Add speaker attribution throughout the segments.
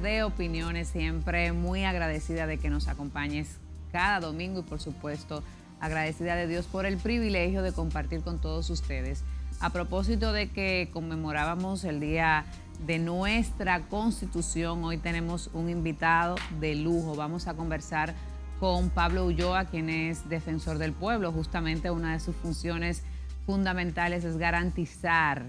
Speaker 1: de opiniones. Siempre muy agradecida de que nos acompañes cada domingo y por supuesto agradecida de Dios por el privilegio de compartir con todos ustedes. A propósito de que conmemorábamos el día de nuestra constitución, hoy tenemos un invitado de lujo. Vamos a conversar con Pablo Ulloa, quien es defensor del pueblo. Justamente una de sus funciones fundamentales es garantizar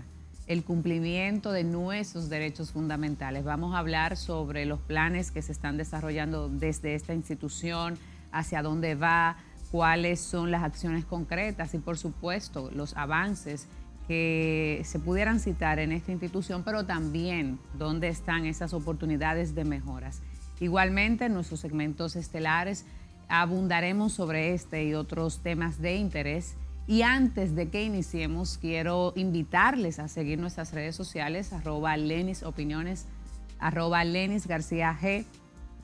Speaker 1: el cumplimiento de nuestros derechos fundamentales. Vamos a hablar sobre los planes que se están desarrollando desde esta institución, hacia dónde va, cuáles son las acciones concretas y por supuesto los avances que se pudieran citar en esta institución, pero también dónde están esas oportunidades de mejoras. Igualmente, en nuestros segmentos estelares abundaremos sobre este y otros temas de interés y antes de que iniciemos, quiero invitarles a seguir nuestras redes sociales, arroba Lenis Opiniones, arroba Lenis García G,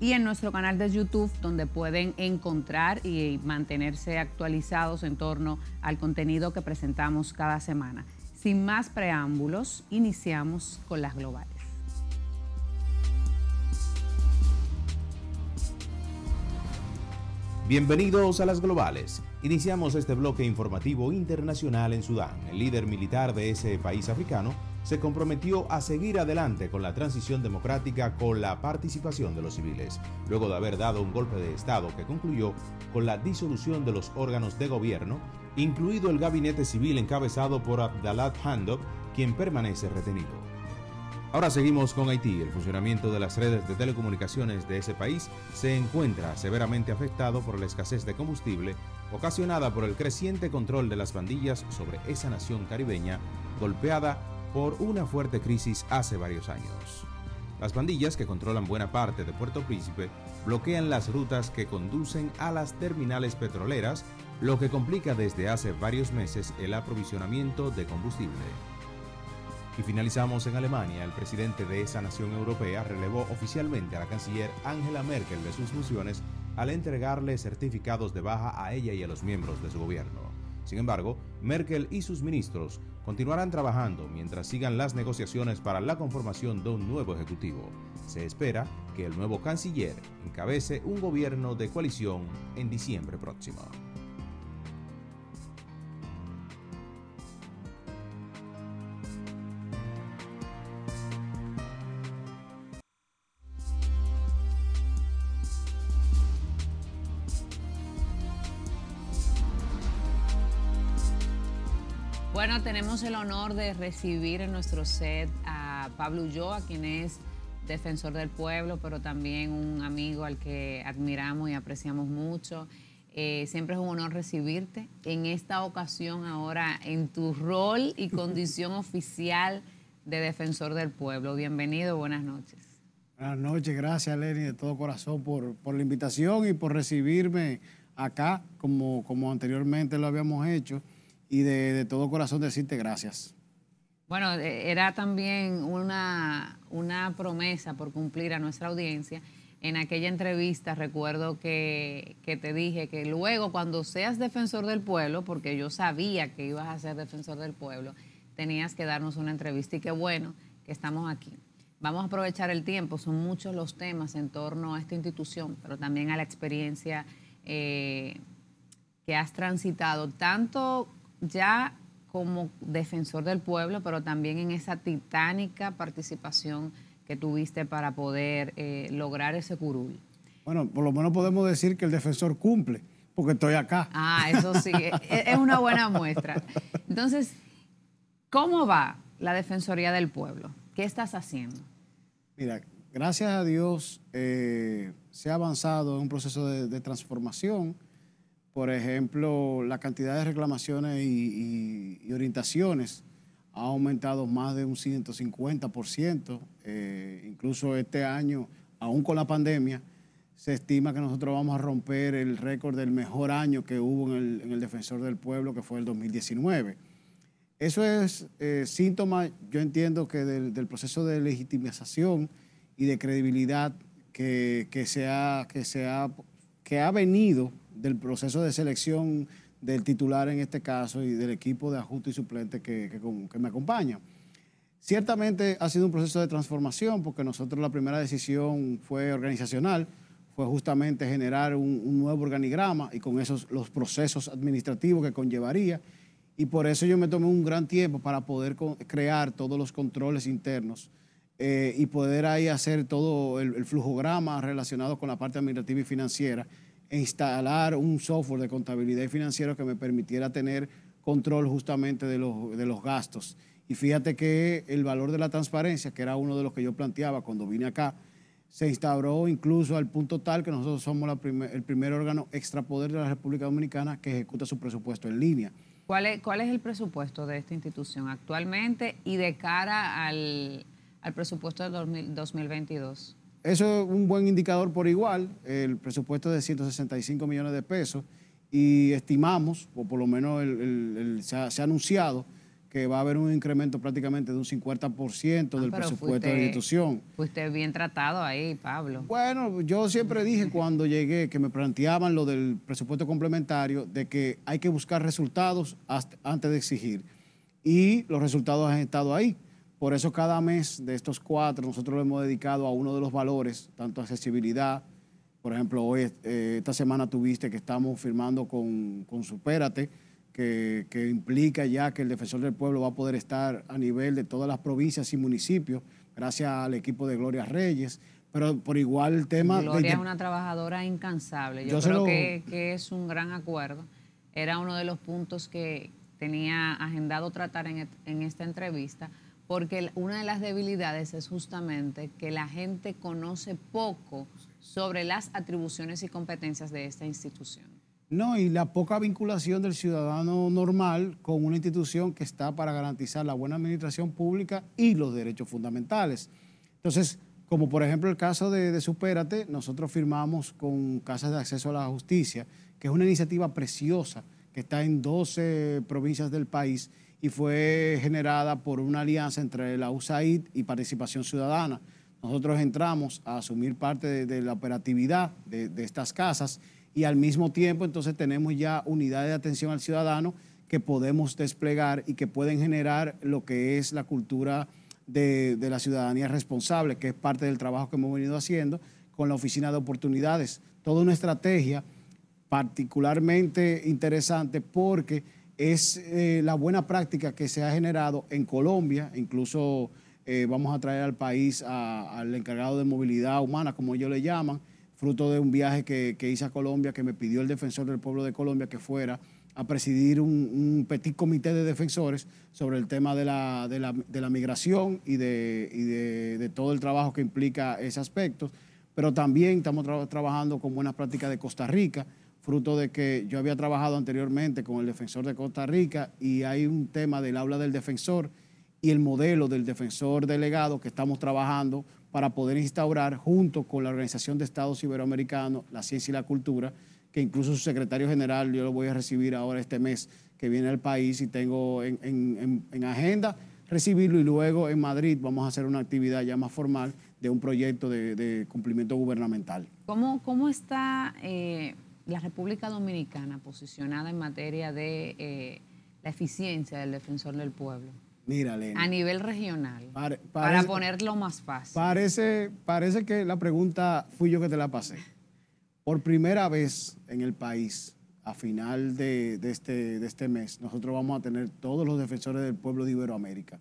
Speaker 1: y en nuestro canal de YouTube, donde pueden encontrar y mantenerse actualizados en torno al contenido que presentamos cada semana. Sin más preámbulos, iniciamos con las globales.
Speaker 2: Bienvenidos a las globales Iniciamos este bloque informativo internacional en Sudán. El líder militar de ese país africano se comprometió a seguir adelante con la transición democrática con la participación de los civiles, luego de haber dado un golpe de Estado que concluyó con la disolución de los órganos de gobierno, incluido el gabinete civil encabezado por Abdalat Handok, quien permanece retenido. Ahora seguimos con Haití. El funcionamiento de las redes de telecomunicaciones de ese país se encuentra severamente afectado por la escasez de combustible ocasionada por el creciente control de las bandillas sobre esa nación caribeña golpeada por una fuerte crisis hace varios años. Las bandillas, que controlan buena parte de Puerto Príncipe bloquean las rutas que conducen a las terminales petroleras, lo que complica desde hace varios meses el aprovisionamiento de combustible. Y finalizamos en Alemania. El presidente de esa nación europea relevó oficialmente a la canciller Angela Merkel de sus funciones al entregarle certificados de baja a ella y a los miembros de su gobierno. Sin embargo, Merkel y sus ministros continuarán trabajando mientras sigan las negociaciones para la conformación de un nuevo Ejecutivo. Se espera que el nuevo canciller encabece un gobierno de coalición en diciembre próximo.
Speaker 1: Bueno, tenemos el honor de recibir en nuestro set a Pablo Ulloa, quien es defensor del pueblo, pero también un amigo al que admiramos y apreciamos mucho. Eh, siempre es un honor recibirte. En esta ocasión, ahora en tu rol y condición oficial de defensor del pueblo. Bienvenido, buenas noches.
Speaker 3: Buenas noches, gracias Lenny de todo corazón por, la invitación y por recibirme acá como, como anteriormente lo habíamos hecho y de, todo corazón decirte gracias.
Speaker 1: Bueno, e, era también una, una promesa por cumplir a nuestra audiencia. En aquella entrevista recuerdo que, te dije que luego cuando seas defensor del pueblo, porque yo sabía que ibas a ser defensor del pueblo, tenías que darnos una entrevista y qué bueno que estamos aquí. Vamos a aprovechar el tiempo, son muchos los temas en torno a esta institución, pero también a la experiencia eh, que has transitado, tanto ya como defensor del pueblo, pero también en esa titánica participación que tuviste para poder eh, lograr ese curul.
Speaker 3: Bueno, por lo menos podemos decir que el defensor cumple, porque estoy acá.
Speaker 1: Ah, eso sí, e-, e-, es una buena muestra. Entonces, ¿cómo va la Defensoría del Pueblo? ¿Qué estás haciendo?
Speaker 3: Mira, gracias a Dios eh, se ha avanzado en un proceso de transformación por ejemplo, la cantidad de reclamaciones y, orientaciones ha aumentado más de un 150%. Eh, incluso este año, aún con la pandemia, se estima que nosotros vamos a romper el récord del mejor año que hubo en el, Defensor del Pueblo, que fue el 2019. Eso es eh, síntoma, yo entiendo que del, proceso de legitimización y de credibilidad que, que, se que ha venido del proceso de selección del titular en este caso y del equipo de ajuste y suplente que, me acompaña. Ciertamente ha sido un proceso de transformación porque nosotros la primera decisión fue organizacional, fue justamente generar un, nuevo organigrama y con esos los procesos administrativos que conllevaría. Y por eso yo me tomé un gran tiempo para poder crear todos los controles internos eh, y poder ahí hacer todo el, el flujograma relacionado con la parte administrativa y financiera instalar un software de contabilidad y financiero que me permitiera tener control justamente de los, de los gastos. Y fíjate que el valor de la transparencia, que era uno de los que yo planteaba cuando vine acá, se instauró incluso al punto tal que nosotros somos el primer órgano extrapoder de la República Dominicana que ejecuta su presupuesto en línea.
Speaker 1: ¿Cuál es, cuál es el presupuesto de esta institución actualmente y de cara al, al presupuesto del 2022?
Speaker 3: Eso es un buen indicador por igual, el presupuesto de 165 millones de pesos y estimamos, o por lo menos se, ha, anunciado, que va a haber un incremento prácticamente de un 50% ah, del presupuesto de la institución.
Speaker 1: usted bien tratado ahí, Pablo.
Speaker 3: Bueno, yo siempre dije cuando llegué que me planteaban lo del presupuesto complementario, de que hay que buscar resultados antes de exigir. Y los resultados han estado ahí. Por eso cada mes de estos cuatro nosotros lo hemos dedicado a uno de los valores, tanto accesibilidad, por ejemplo, hoy, eh, esta semana tuviste que estamos firmando con, con Supérate, que, implica ya que el defensor del pueblo va a poder estar a nivel de todas las provincias y municipios, gracias al equipo de Gloria Reyes. Pero por igual el tema... Gloria es una
Speaker 1: trabajadora incansable. Yo, creo que, es un gran acuerdo. Era uno de los puntos que tenía agendado tratar en, en esta entrevista porque una de las debilidades es justamente que la gente conoce poco sobre las atribuciones y competencias de esta institución.
Speaker 3: No, y la poca vinculación del ciudadano normal con una institución que está para garantizar la buena administración pública y los derechos fundamentales. Entonces, como por ejemplo el caso de, de Supérate, nosotros firmamos con Casas de Acceso a la Justicia, que es una iniciativa preciosa que está en 12 provincias del país y fue generada por una alianza entre la USAID y Participación Ciudadana. Nosotros entramos a asumir parte de, la operatividad de, estas casas y al mismo tiempo entonces tenemos ya unidades de atención al ciudadano que podemos desplegar y que pueden generar lo que es la cultura de, de la ciudadanía responsable, que es parte del trabajo que hemos venido haciendo con la oficina de oportunidades. Toda una estrategia particularmente interesante porque es eh, la buena práctica que se ha generado en Colombia, incluso eh, vamos a traer al país al encargado de movilidad humana, como ellos le llaman, fruto de un viaje que, hice a Colombia, que me pidió el defensor del pueblo de Colombia que fuera a presidir un, petit comité de defensores sobre el tema de la, migración y, de, todo el trabajo que implica ese aspecto. Pero también estamos trabajando con buenas prácticas de Costa Rica, fruto de que yo había trabajado anteriormente con el defensor de Costa Rica y hay un tema del aula del defensor y el modelo del defensor delegado que estamos trabajando para poder instaurar junto con la Organización de Estados Iberoamericanos, la Ciencia y la Cultura, que incluso su secretario general yo lo voy a recibir ahora este mes que viene al país y tengo en, agenda recibirlo y luego en Madrid vamos a hacer una actividad ya más formal de un proyecto de, cumplimiento gubernamental.
Speaker 1: ¿Cómo, cómo está... Eh, la República Dominicana posicionada en materia de eh, la eficiencia del defensor del pueblo?
Speaker 3: Mira, A
Speaker 1: nivel regional.
Speaker 3: para ponerlo más fácil. Parece, parece que la pregunta fui yo que te la pasé. Por primera vez en el país, a final este, de este mes, nosotros vamos a tener todos los defensores del pueblo de Iberoamérica.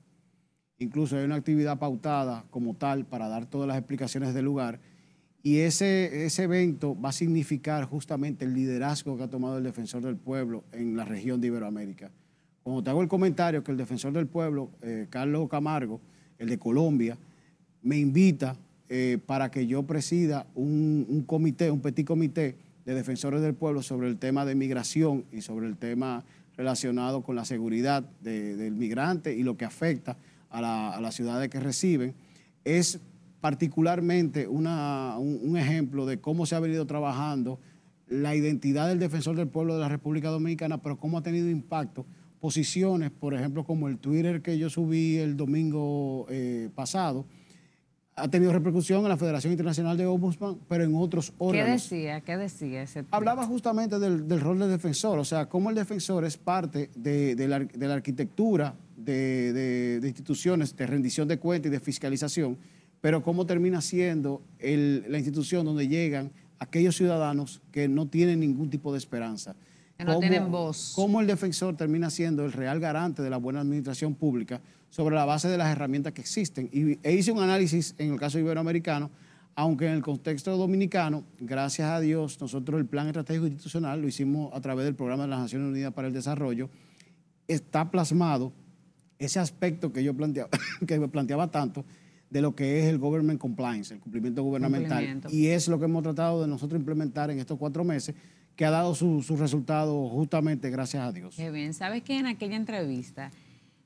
Speaker 3: Incluso hay una actividad pautada como tal para dar todas las explicaciones del lugar y ese, ese evento va a significar justamente el liderazgo que ha tomado el Defensor del Pueblo en la región de Iberoamérica. Como te hago el comentario que el Defensor del Pueblo, eh, Carlos Camargo, el de Colombia, me invita eh, para que yo presida un, comité, un petit comité de defensores del pueblo sobre el tema de migración y sobre el tema relacionado con la seguridad del migrante y lo que afecta a, la, a las ciudades que reciben. Es particularmente un, ejemplo de cómo se ha venido trabajando la identidad del defensor del pueblo de la República Dominicana, pero cómo ha tenido impacto posiciones, por ejemplo, como el Twitter que yo subí el domingo eh, pasado, ha tenido repercusión en la Federación Internacional de Ombudsman, pero en otros órganos. ¿Qué
Speaker 1: decía? ¿Qué decía
Speaker 3: Hablaba justamente del, rol del defensor, o sea, cómo el defensor es parte de, la, arquitectura de, de instituciones de rendición de cuentas y de fiscalización pero cómo termina siendo la institución donde llegan aquellos ciudadanos que no tienen ningún tipo de esperanza. Que no tienen voz. Cómo el defensor termina siendo el real garante de la buena administración pública sobre la base de las herramientas que existen. Y, e hice un análisis en el caso iberoamericano, aunque en el contexto dominicano, gracias a Dios, nosotros el plan estratégico institucional lo hicimos a través del programa de las Naciones Unidas para el Desarrollo, está plasmado ese aspecto que yo planteaba, que planteaba tanto, de lo que es el government compliance, el cumplimiento gubernamental. Y es lo que hemos tratado de nosotros implementar en estos cuatro meses, que ha dado sus su resultados justamente gracias a Dios. Qué
Speaker 1: bien. ¿Sabes que en aquella entrevista,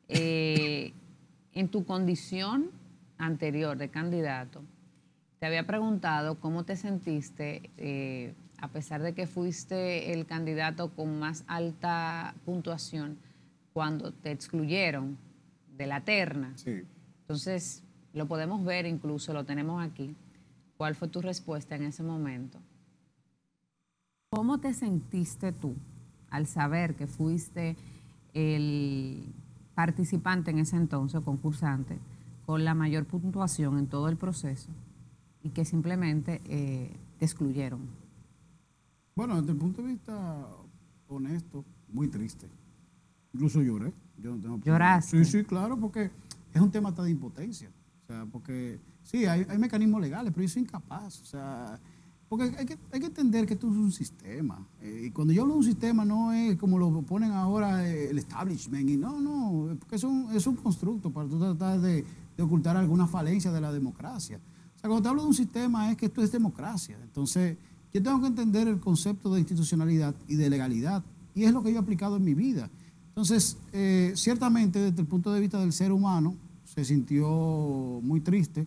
Speaker 1: eh, en tu condición anterior de candidato, te había preguntado cómo te sentiste, eh, a pesar de que fuiste el candidato con más alta puntuación, cuando te excluyeron de la terna. Sí. Entonces, lo podemos ver incluso, lo tenemos aquí. ¿Cuál fue tu respuesta en ese momento? ¿Cómo te sentiste tú al saber que fuiste el participante en ese entonces, concursante, con la mayor puntuación en todo el proceso y que simplemente eh, te excluyeron?
Speaker 3: Bueno, desde el punto de vista honesto, muy triste. Incluso lloré. Yo ¿Lloraste? Sí, sí, claro, porque es un tema tan de impotencia porque sí, hay, mecanismos legales, pero yo soy incapaz. porque hay que, entender que esto es un sistema. Eh, y cuando yo hablo de un sistema, no es como lo ponen ahora eh, el establishment. Y no, no, porque es un, constructo para tú tratar de, ocultar alguna falencia de la democracia. O sea, cuando te hablo de un sistema, es que esto es democracia. Entonces, yo tengo que entender el concepto de institucionalidad y de legalidad. Y es lo que yo he aplicado en mi vida. Entonces, eh, ciertamente, desde el punto de vista del ser humano, se sintió muy triste.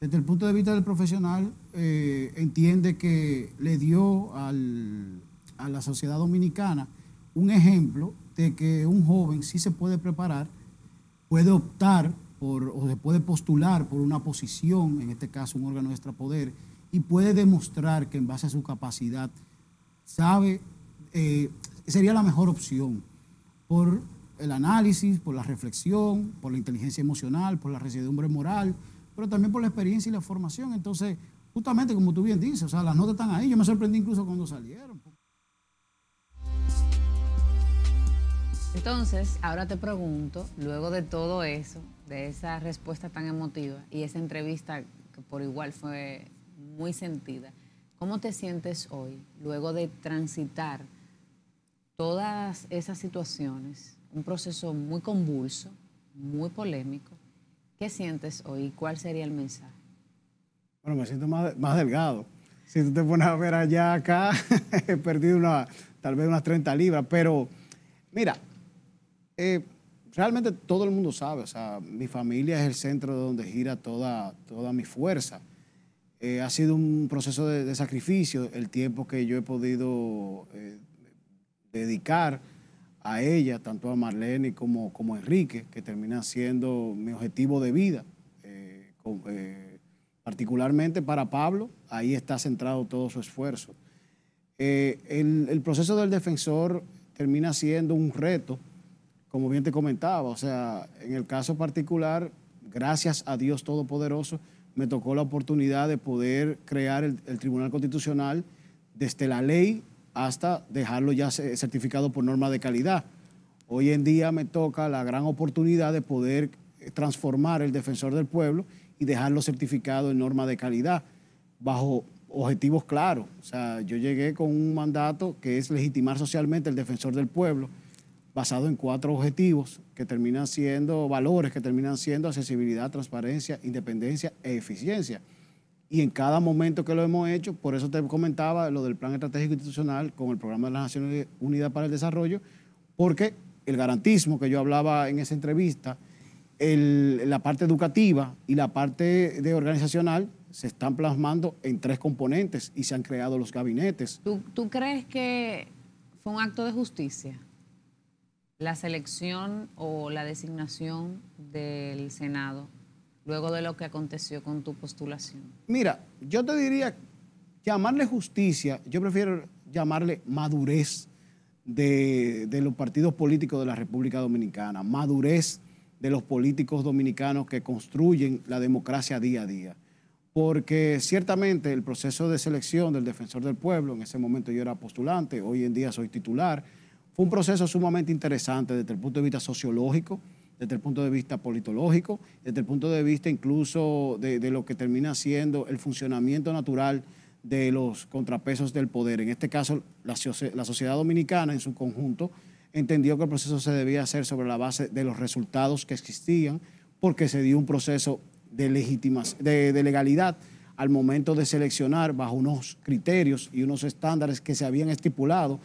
Speaker 3: Desde el punto de vista del profesional, eh, entiende que le dio a la sociedad dominicana un ejemplo de que un joven sí se puede preparar, puede optar por, o se puede postular por una posición, en este caso un órgano de extrapoder, y puede demostrar que en base a su capacidad sabe, eh, sería la mejor opción por el análisis, por la reflexión, por la inteligencia emocional, por la residumbre moral, pero también por la experiencia y la formación. Entonces, justamente como tú bien dices, o sea, las notas están ahí. Yo me sorprendí incluso cuando salieron.
Speaker 1: Entonces, ahora te pregunto, luego de todo eso, de esa respuesta tan emotiva y esa entrevista que por igual fue muy sentida, ¿cómo te sientes hoy, luego de transitar todas esas situaciones un proceso muy convulso, muy polémico. ¿Qué sientes hoy cuál sería el mensaje?
Speaker 3: Bueno, me siento más, delgado. Si tú te pones a ver allá, acá, he perdido una, tal vez unas 30 libras, pero mira, eh, realmente todo el mundo sabe, o sea, mi familia es el centro de donde gira toda, toda mi fuerza. Eh, ha sido un proceso de, sacrificio el tiempo que yo he podido eh, dedicar a ella, tanto a Marlene como, como a Enrique, que termina siendo mi objetivo de vida. Eh, eh, particularmente para Pablo, ahí está centrado todo su esfuerzo. Eh, el, proceso del defensor termina siendo un reto, como bien te comentaba, o sea, en el caso particular, gracias a Dios Todopoderoso, me tocó la oportunidad de poder crear el Tribunal Constitucional desde la ley hasta dejarlo ya certificado por norma de calidad. Hoy en día me toca la gran oportunidad de poder eh, transformar el defensor del pueblo y dejarlo certificado en norma de calidad, bajo objetivos claros. O sea, yo llegué con un mandato que es legitimar socialmente el defensor del pueblo, basado en cuatro objetivos que terminan siendo valores, que terminan siendo accesibilidad, transparencia, independencia e eficiencia y en cada momento que lo hemos hecho, por eso te comentaba lo del Plan Estratégico Institucional con el Programa de las Naciones Unidas para el Desarrollo, porque el garantismo que yo hablaba en esa entrevista, la parte educativa y la parte de organizacional se están plasmando en tres componentes y se han creado los gabinetes. ¿Tú,
Speaker 1: tú crees que fue un acto de justicia la selección o la designación del Senado luego de lo que aconteció con tu postulación? Mira, yo
Speaker 3: te diría, llamarle justicia, yo prefiero llamarle madurez de, los partidos políticos de la República Dominicana, madurez de los políticos dominicanos que construyen la democracia día a día. Porque ciertamente el proceso de selección del defensor del pueblo, en ese momento yo era postulante, hoy en día soy titular, fue un proceso sumamente interesante desde el punto de vista sociológico, desde el punto de vista politológico, desde el punto de vista incluso de, lo que termina siendo el funcionamiento natural de los contrapesos del poder. En este caso, la, sociedad dominicana en su conjunto entendió que el proceso se debía hacer sobre la base de los resultados que existían, porque se dio un proceso de, de, de legalidad al momento de seleccionar bajo unos criterios y unos estándares que se habían estipulado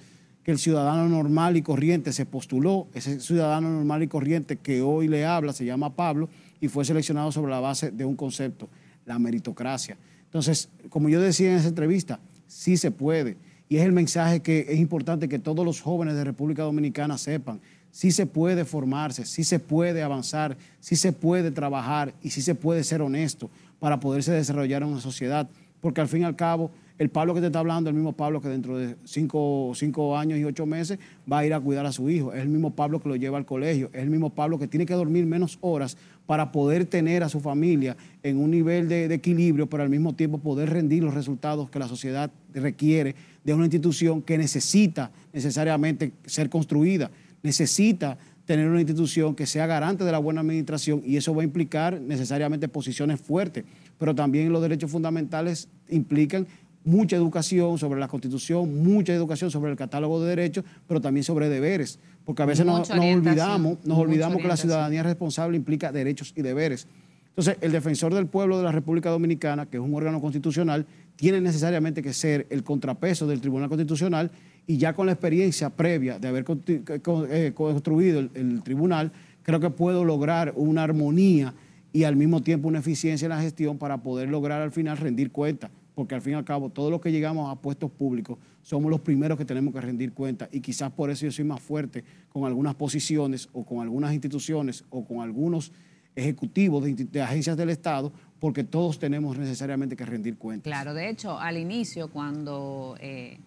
Speaker 3: el ciudadano normal y corriente se postuló, ese ciudadano normal y corriente que hoy le habla se llama Pablo y fue seleccionado sobre la base de un concepto, la meritocracia. Entonces, como yo decía en esa entrevista, sí se puede. Y es el mensaje que es importante que todos los jóvenes de República Dominicana sepan. Sí se puede formarse, sí se puede avanzar, sí se puede trabajar y sí se puede ser honesto para poderse desarrollar en una sociedad. Porque al fin y al cabo, el Pablo que te está hablando, el mismo Pablo que dentro de cinco, años y ocho meses va a ir a cuidar a su hijo, es el mismo Pablo que lo lleva al colegio, es el mismo Pablo que tiene que dormir menos horas para poder tener a su familia en un nivel de, de equilibrio, pero al mismo tiempo poder rendir los resultados que la sociedad requiere de una institución que necesita necesariamente ser construida, necesita tener una institución que sea garante de la buena administración y eso va a implicar necesariamente posiciones fuertes, pero también los derechos fundamentales implican mucha educación sobre la Constitución, mucha educación sobre el catálogo de derechos, pero también sobre deberes, porque a veces nos, olvidamos, nos olvidamos que la ciudadanía responsable implica derechos y deberes. Entonces, el defensor del pueblo de la República Dominicana, que es un órgano constitucional, tiene necesariamente que ser el contrapeso del Tribunal Constitucional y ya con la experiencia previa de haber eh, construido el, el tribunal, creo que puedo lograr una armonía y al mismo tiempo una eficiencia en la gestión para poder lograr al final rendir cuentas porque al fin y al cabo todos los que llegamos a puestos públicos somos los primeros que tenemos que rendir cuentas y quizás por eso yo soy más fuerte con algunas posiciones o con algunas instituciones o con algunos ejecutivos de, agencias del Estado, porque todos tenemos necesariamente que rendir cuentas.
Speaker 1: Claro, de hecho, al inicio, cuando eh,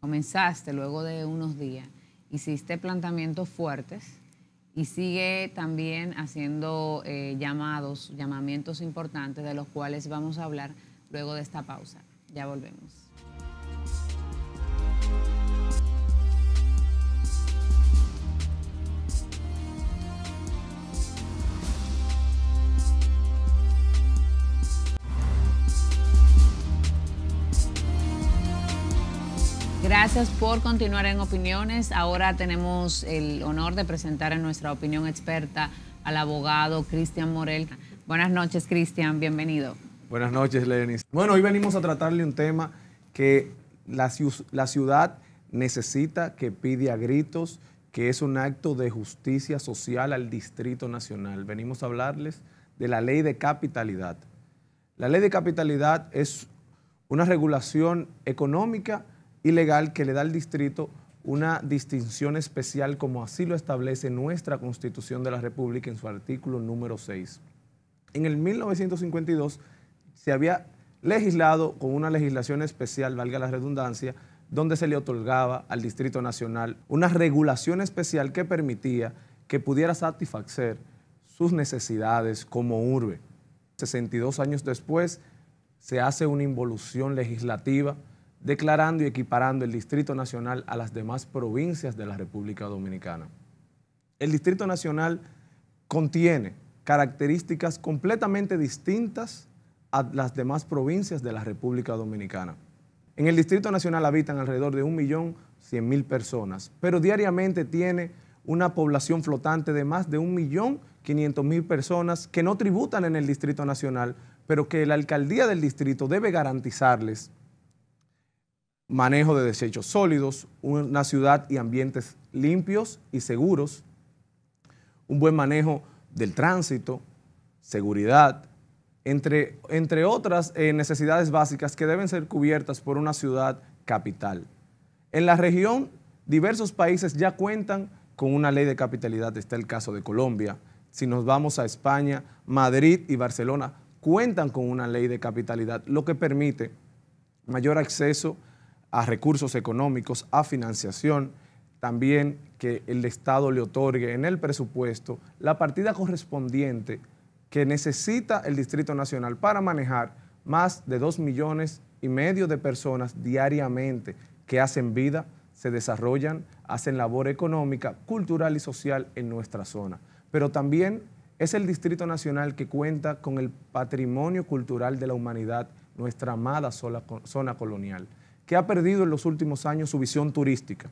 Speaker 1: comenzaste, luego de unos días, hiciste planteamientos fuertes y sigue también haciendo eh, llamados, llamamientos importantes de los cuales vamos a hablar luego de esta pausa. Ya volvemos. Gracias por continuar en opiniones. Ahora tenemos el honor de presentar en nuestra opinión experta al abogado Cristian Morel. Buenas noches, Cristian. Bienvenido.
Speaker 4: Buenas noches, Lenis. Bueno, hoy venimos a tratarle un tema que la, la ciudad necesita, que pide a gritos, que es un acto de justicia social al Distrito Nacional. Venimos a hablarles de la ley de capitalidad. La ley de capitalidad es una regulación económica y legal que le da al distrito una distinción especial como así lo establece nuestra Constitución de la República en su artículo número 6. En el 1952 se había legislado con una legislación especial, valga la redundancia, donde se le otorgaba al Distrito Nacional una regulación especial que permitía que pudiera satisfacer sus necesidades como urbe. 62 años después se hace una involución legislativa declarando y equiparando el Distrito Nacional a las demás provincias de la República Dominicana. El Distrito Nacional contiene características completamente distintas a las demás provincias de la República Dominicana. En el Distrito Nacional habitan alrededor de 1.100.000 personas, pero diariamente tiene una población flotante de más de 1.500.000 personas que no tributan en el Distrito Nacional, pero que la alcaldía del distrito debe garantizarles manejo de desechos sólidos, una ciudad y ambientes limpios y seguros, un buen manejo del tránsito, seguridad, entre, otras eh, necesidades básicas que deben ser cubiertas por una ciudad capital. En la región, diversos países ya cuentan con una ley de capitalidad. Está el caso de Colombia. Si nos vamos a España, Madrid y Barcelona cuentan con una ley de capitalidad, lo que permite mayor acceso a recursos económicos, a financiación, también que el Estado le otorgue en el presupuesto la partida correspondiente que necesita el Distrito Nacional para manejar más de dos millones y medio de personas diariamente que hacen vida, se desarrollan, hacen labor económica, cultural y social en nuestra zona. Pero también es el Distrito Nacional que cuenta con el patrimonio cultural de la humanidad, nuestra amada zona colonial, que ha perdido en los últimos años su visión turística.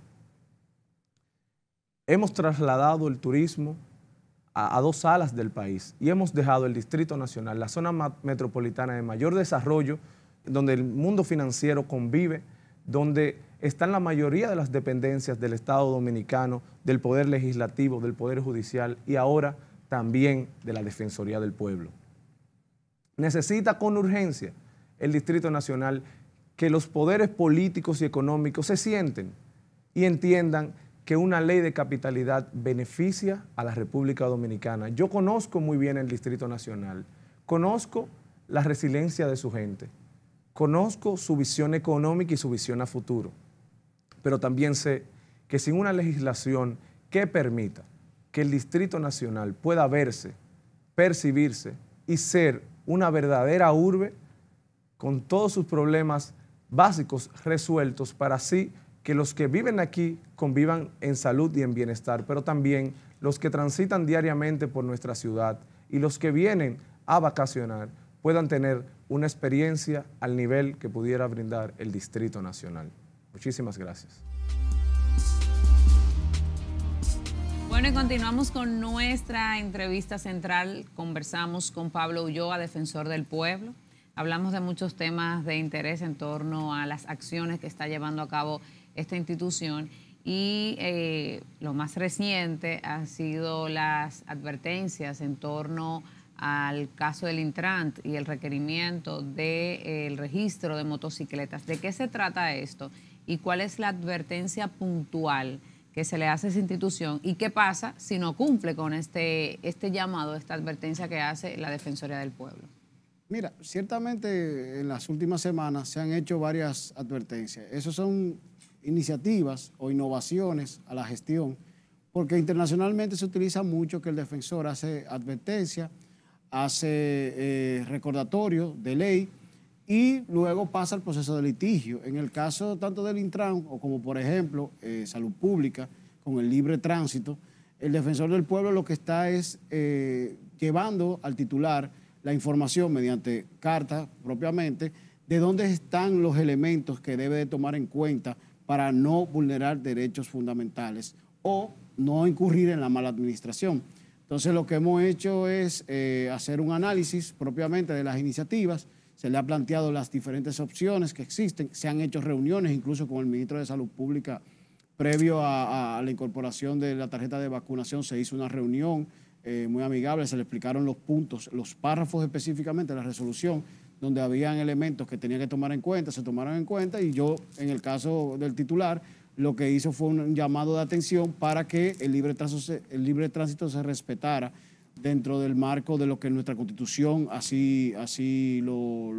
Speaker 4: Hemos trasladado el turismo a, dos alas del país y hemos dejado el Distrito Nacional, la zona metropolitana de mayor desarrollo, donde el mundo financiero convive, donde están la mayoría de las dependencias del Estado dominicano, del Poder Legislativo, del Poder Judicial y ahora también de la Defensoría del Pueblo. Necesita con urgencia el Distrito Nacional que los poderes políticos y económicos se sienten y entiendan que una ley de capitalidad beneficia a la República Dominicana. Yo conozco muy bien el Distrito Nacional, conozco la resiliencia de su gente, conozco su visión económica y su visión a futuro, pero también sé que sin una legislación que permita que el Distrito Nacional pueda verse, percibirse y ser una verdadera urbe con todos sus problemas básicos resueltos para así que los que viven aquí convivan en salud y en bienestar, pero también los que transitan diariamente por nuestra ciudad y los que vienen a vacacionar puedan tener una experiencia al nivel que pudiera brindar el Distrito Nacional. Muchísimas gracias.
Speaker 1: Bueno, y continuamos con nuestra entrevista central. Conversamos con Pablo Ulloa, defensor del pueblo. Hablamos de muchos temas de interés en torno a las acciones que está llevando a cabo esta institución. Y eh, lo más reciente han sido las advertencias en torno al caso del Intrant y el requerimiento del eh, registro de motocicletas. ¿De qué se trata esto? ¿Y cuál es la advertencia puntual que se le hace a esa institución? ¿Y qué pasa si no cumple con este, este llamado, esta advertencia que hace la Defensoría del Pueblo?
Speaker 3: Mira, ciertamente en las últimas semanas se han hecho varias advertencias. Esos son iniciativas o innovaciones a la gestión, porque internacionalmente se utiliza mucho que el defensor hace advertencia, hace eh, recordatorio de ley y luego pasa al proceso de litigio. En el caso tanto del Intran o como por ejemplo eh, Salud Pública con el libre tránsito, el defensor del pueblo lo que está es eh, llevando al titular la información mediante carta propiamente de dónde están los elementos que debe de tomar en cuenta para no vulnerar derechos fundamentales o no incurrir en la mala administración. Entonces lo que hemos hecho es eh, hacer un análisis propiamente de las iniciativas, se le ha planteado las diferentes opciones que existen, se han hecho reuniones incluso con el ministro de Salud Pública previo a, la incorporación de la tarjeta de vacunación, se hizo una reunión eh, muy amigable, se le explicaron los puntos, los párrafos específicamente de la resolución donde habían elementos que tenía que tomar en cuenta, se tomaron en cuenta y yo, en el caso del titular, lo que hizo fue un llamado de atención para que el libre, tránsito, el libre tránsito se respetara dentro del marco de lo que nuestra constitución así, así lo,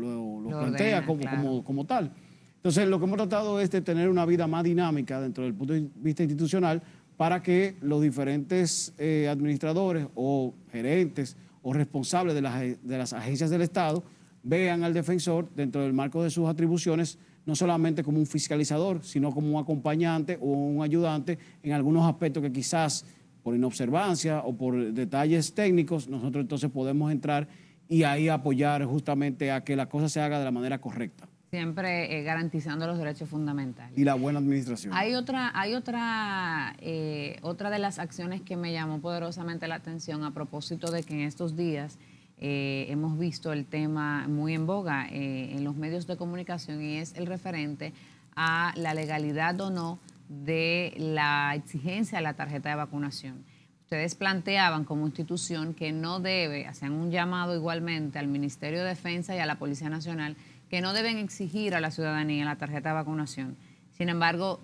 Speaker 3: plantea como, como, tal. Entonces, lo que hemos tratado es de tener una vida más dinámica dentro del punto de vista institucional para que los diferentes eh, administradores o gerentes o responsables de las, de las agencias del Estado vean al defensor dentro del marco de sus atribuciones no solamente como un fiscalizador, sino como un acompañante o un ayudante en algunos aspectos que quizás por inobservancia o por detalles técnicos nosotros entonces podemos entrar y ahí apoyar justamente a que la cosa se haga de la manera correcta.
Speaker 1: Siempre eh, garantizando los derechos fundamentales. Y la buena administración. Hay otra, hay otra, eh, otra de las acciones que me llamó poderosamente la atención a propósito de que en estos días eh, hemos visto el tema muy en boga eh, en los medios de comunicación y es el referente a la legalidad o no de la exigencia de la tarjeta de vacunación. Ustedes planteaban como institución que no debe, hacían un llamado igualmente al Ministerio de Defensa y a la Policía Nacional, que no deben exigir a la ciudadanía la tarjeta de vacunación. Sin embargo,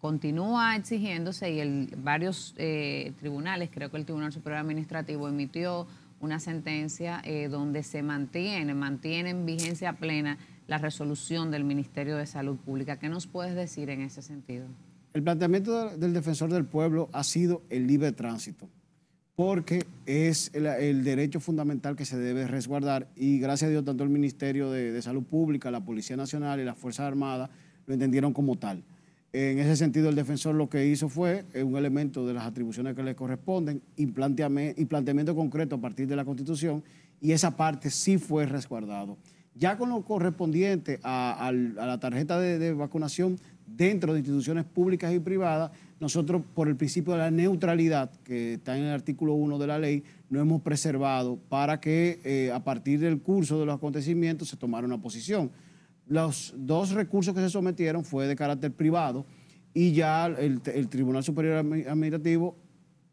Speaker 1: continúa exigiéndose y el, varios eh, tribunales, creo que el Tribunal Superior Administrativo emitió una sentencia eh, donde se mantiene, mantiene en vigencia plena la resolución del Ministerio de Salud Pública. ¿Qué nos puedes decir en ese sentido?
Speaker 3: El planteamiento del defensor del pueblo ha sido el libre tránsito, porque es el, derecho fundamental que se debe resguardar y gracias a Dios tanto el Ministerio de Salud Pública, la Policía Nacional y las Fuerzas Armadas lo entendieron como tal. En ese sentido, el defensor lo que hizo fue eh, un elemento de las atribuciones que le corresponden y, planteamiento concreto a partir de la Constitución, y esa parte sí fue resguardado. Ya con lo correspondiente a, la tarjeta de, vacunación dentro de instituciones públicas y privadas, nosotros por el principio de la neutralidad que está en el artículo 1 de la ley, no hemos preservado para que eh, a partir del curso de los acontecimientos se tomara una posición. Los dos recursos que se sometieron fue de carácter privado y ya el, Tribunal Superior Administrativo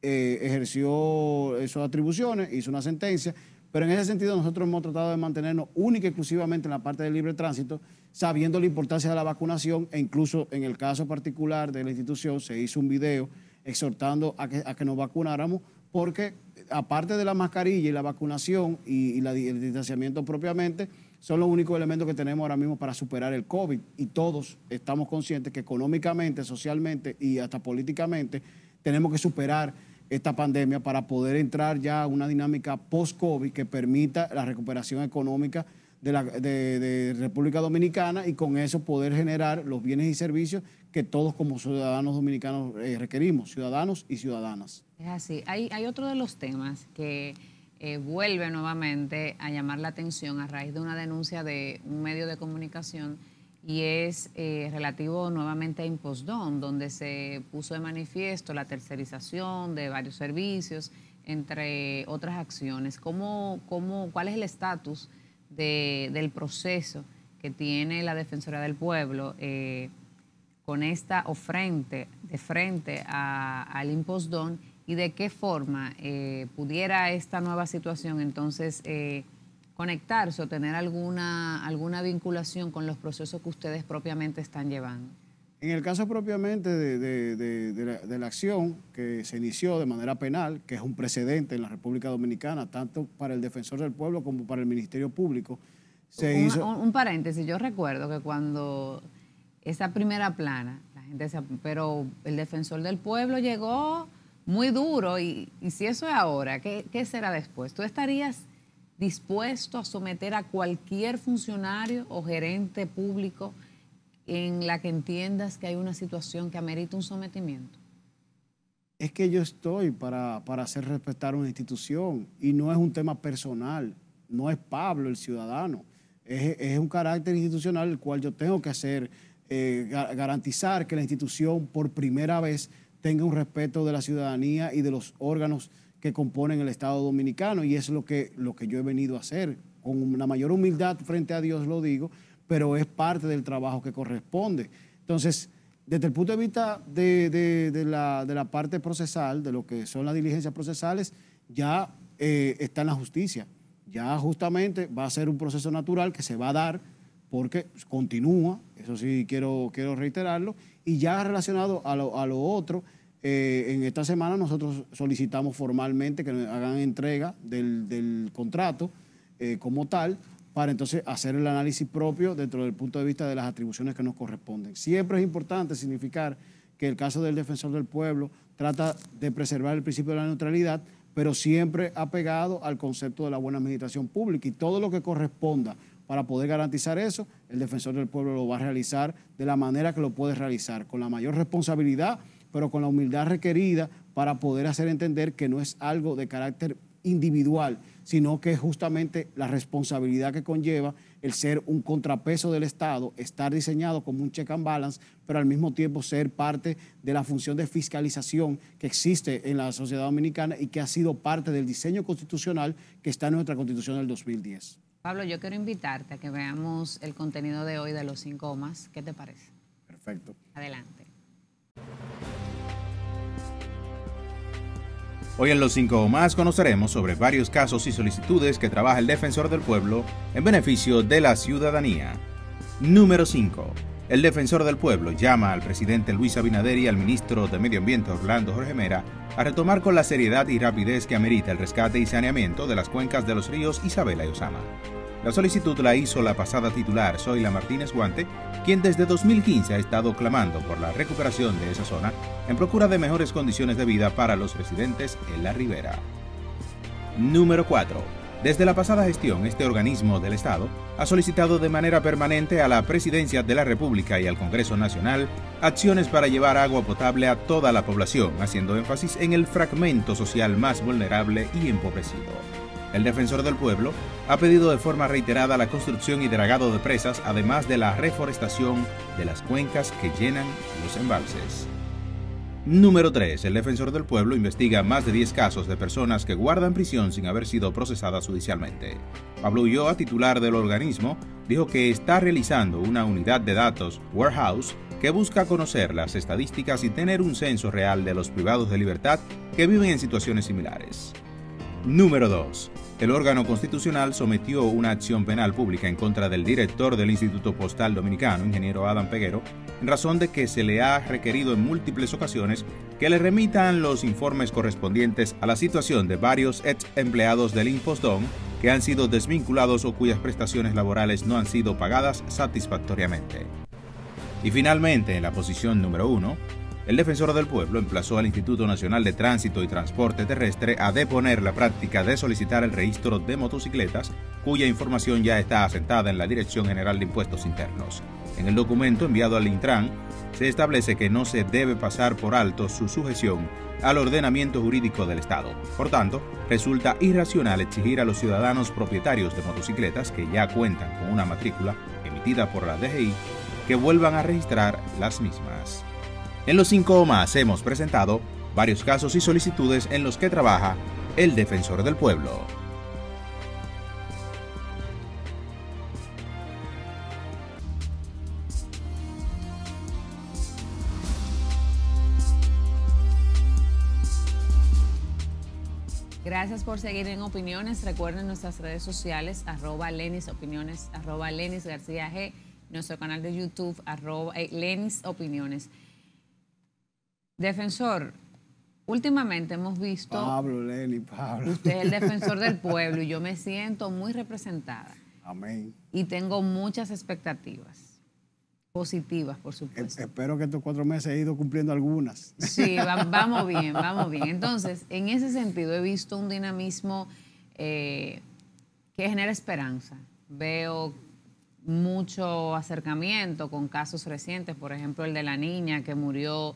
Speaker 3: eh, ejerció sus atribuciones, hizo una sentencia, pero en ese sentido nosotros hemos tratado de mantenernos única y exclusivamente en la parte del libre tránsito, sabiendo la importancia de la vacunación e incluso en el caso particular de la institución se hizo un video exhortando a que, a que nos vacunáramos porque aparte de la mascarilla y la vacunación y el distanciamiento propiamente, son los únicos elementos que tenemos ahora mismo para superar el COVID y todos estamos conscientes que económicamente, socialmente y hasta políticamente tenemos que superar esta pandemia para poder entrar ya a una dinámica post-COVID que permita la recuperación económica de, la, de, República Dominicana y con eso poder generar los bienes y servicios que todos como ciudadanos dominicanos eh, requerimos, ciudadanos y ciudadanas.
Speaker 1: Es así. Hay, hay otro de los temas que eh, vuelve nuevamente a llamar la atención a raíz de una denuncia de un medio de comunicación y es eh, relativo nuevamente a Impostón donde se puso de manifiesto la tercerización de varios servicios, entre otras acciones. ¿Cómo, cómo, cuál es el estatus de, del proceso que tiene la Defensora del Pueblo eh, con esta ofrenda de frente al Impostón y de qué forma eh, pudiera esta nueva situación entonces eh, conectarse o tener alguna, alguna vinculación con los procesos que ustedes propiamente están llevando.
Speaker 3: En el caso propiamente de, la, acción que se inició de manera penal, que es un precedente en la República Dominicana, tanto para el defensor del pueblo como para el Ministerio Público, se hizo...
Speaker 1: Un, paréntesis, yo recuerdo que cuando esa primera plana, la gente se... pero el defensor del pueblo llegó muy duro y, si eso es ahora, ¿qué, será después? ¿Tú estarías dispuesto a someter a cualquier funcionario o gerente público en la que entiendas que hay una situación que amerita un sometimiento?
Speaker 3: Es que yo estoy para, hacer respetar una institución y no es un tema personal, no es Pablo el ciudadano, es, un carácter institucional el cual yo tengo que hacer, eh, garantizar que la institución por primera vez tenga un respeto de la ciudadanía y de los órganos que componen el Estado dominicano y es lo que, lo que yo he venido a hacer. Con la mayor humildad frente a Dios lo digo, pero es parte del trabajo que corresponde. Entonces, desde el punto de vista de, la, parte procesal, de lo que son las diligencias procesales, ya eh, está en la justicia. Ya justamente va a ser un proceso natural que se va a dar porque pues, continúa, eso sí quiero, quiero reiterarlo, y ya relacionado a lo, a lo otro eh, en esta semana nosotros solicitamos formalmente que nos hagan entrega del, contrato eh, como tal para entonces hacer el análisis propio dentro del punto de vista de las atribuciones que nos corresponden. Siempre es importante significar que el caso del defensor del pueblo trata de preservar el principio de la neutralidad, pero siempre apegado al concepto de la buena administración pública y todo lo que corresponda para poder garantizar eso, el defensor del pueblo lo va a realizar de la manera que lo puede realizar, con la mayor responsabilidad pero con la humildad requerida para poder hacer entender que no es algo de carácter individual, sino que es justamente la responsabilidad que conlleva el ser un contrapeso del Estado, estar diseñado como un check and balance, pero al mismo tiempo ser parte de la función de fiscalización que existe en la sociedad dominicana y que ha sido parte del diseño constitucional que está en nuestra constitución del 2010.
Speaker 1: Pablo, yo quiero invitarte a que veamos el contenido de hoy de los cinco más. ¿Qué te parece? Perfecto. Adelante.
Speaker 2: Hoy en Los 5 o más conoceremos sobre varios casos y solicitudes que trabaja el Defensor del Pueblo en beneficio de la ciudadanía. Número 5. El Defensor del Pueblo llama al presidente Luis Abinader y al ministro de Medio Ambiente Orlando Jorge Mera a retomar con la seriedad y rapidez que amerita el rescate y saneamiento de las cuencas de los ríos Isabela y Osama. La solicitud la hizo la pasada titular Zoila Martínez Guante, quien desde 2015 ha estado clamando por la recuperación de esa zona en procura de mejores condiciones de vida para los residentes en la ribera. Número 4. Desde la pasada gestión, este organismo del Estado ha solicitado de manera permanente a la Presidencia de la República y al Congreso Nacional acciones para llevar agua potable a toda la población, haciendo énfasis en el fragmento social más vulnerable y empobrecido. El defensor del pueblo ha pedido de forma reiterada la construcción y dragado de presas, además de la reforestación de las cuencas que llenan los embalses. Número 3. El defensor del pueblo investiga más de 10 casos de personas que guardan prisión sin haber sido procesadas judicialmente. Pablo Ulloa, titular del organismo, dijo que está realizando una unidad de datos, Warehouse, que busca conocer las estadísticas y tener un censo real de los privados de libertad que viven en situaciones similares. Número 2. El órgano constitucional sometió una acción penal pública en contra del director del Instituto Postal Dominicano, ingeniero Adam Peguero, en razón de que se le ha requerido en múltiples ocasiones que le remitan los informes correspondientes a la situación de varios ex empleados del Impostón que han sido desvinculados o cuyas prestaciones laborales no han sido pagadas satisfactoriamente. Y finalmente, en la posición número 1, el defensor del pueblo emplazó al Instituto Nacional de Tránsito y Transporte Terrestre a deponer la práctica de solicitar el registro de motocicletas, cuya información ya está asentada en la Dirección General de Impuestos Internos. En el documento enviado al Intran, se establece que no se debe pasar por alto su sujeción al ordenamiento jurídico del Estado. Por tanto, resulta irracional exigir a los ciudadanos propietarios de motocicletas que ya cuentan con una matrícula emitida por la DGI que vuelvan a registrar las mismas. En los cinco o más hemos presentado varios casos y solicitudes en los que trabaja el Defensor del Pueblo.
Speaker 1: Gracias por seguir en Opiniones. Recuerden nuestras redes sociales, arroba Lenis Opiniones, arroba Lenis García G, nuestro canal de YouTube, arroba Lenis Opiniones. Defensor, últimamente hemos visto... Pablo, Leli, Pablo. Usted es el defensor del pueblo y yo me siento muy representada. Amén. Y tengo muchas expectativas.
Speaker 3: Positivas, por e-, supuesto. espero que estos cuatro meses he ido cumpliendo algunas. Sí, vamos
Speaker 1: bien, vamos bien. Entonces, en ese sentido, he visto un dinamismo eh, que genera esperanza. Veo mucho acercamiento con casos recientes, por ejemplo, el de la niña que murió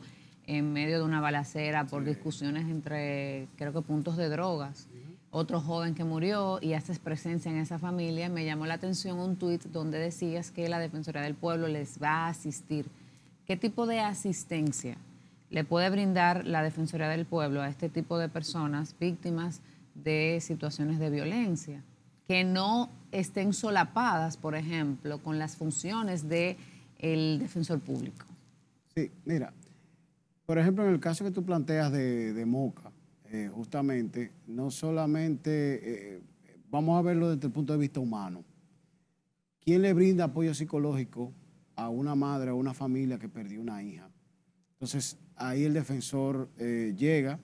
Speaker 1: en medio de una balacera por discusiones entre, creo que, puntos de drogas. Otro joven que murió y haces presencia en esa familia, me llamó la atención un tuit donde decías que la Defensoría del Pueblo les va a asistir. ¿Qué tipo de asistencia le puede brindar la Defensoría del Pueblo a este tipo de personas víctimas de situaciones de violencia? Que no estén solapadas, por ejemplo, con las funciones del defensor público. Sí, mira, por ejemplo, en el caso que tú planteas
Speaker 3: de, Moca, eh, justamente, no solamente, eh, vamos a verlo desde el punto de vista humano. ¿Quién le brinda apoyo psicológico a una madre, a una familia que perdió una hija? Entonces, ahí el defensor eh, llega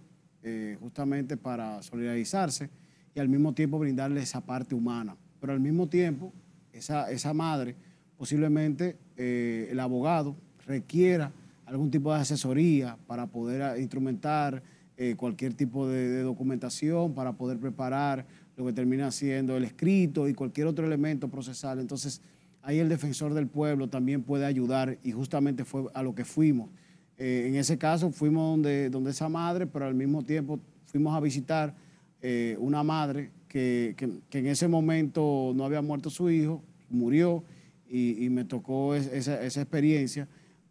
Speaker 3: justamente para solidarizarse y al mismo tiempo brindarle esa parte humana. Pero al mismo tiempo, esa, esa madre, posiblemente el abogado requiera algún tipo de asesoría para poder ah, instrumentar eh, cualquier tipo de, documentación, para poder preparar lo que termina siendo el escrito y cualquier otro elemento procesal. Entonces, ahí el defensor del pueblo también puede ayudar y justamente fue a lo que fuimos. Eh, en ese caso fuimos donde, donde esa madre, pero al mismo tiempo fuimos a visitar eh, una madre que, en ese momento no había muerto su hijo, murió y, me tocó esa experiencia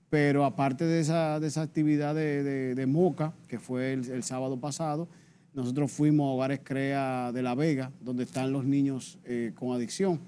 Speaker 3: pero aparte de esa, esa actividad de, Moca, que fue el, sábado pasado, nosotros fuimos a Hogares Crea de La Vega, donde están los niños eh, con adicción,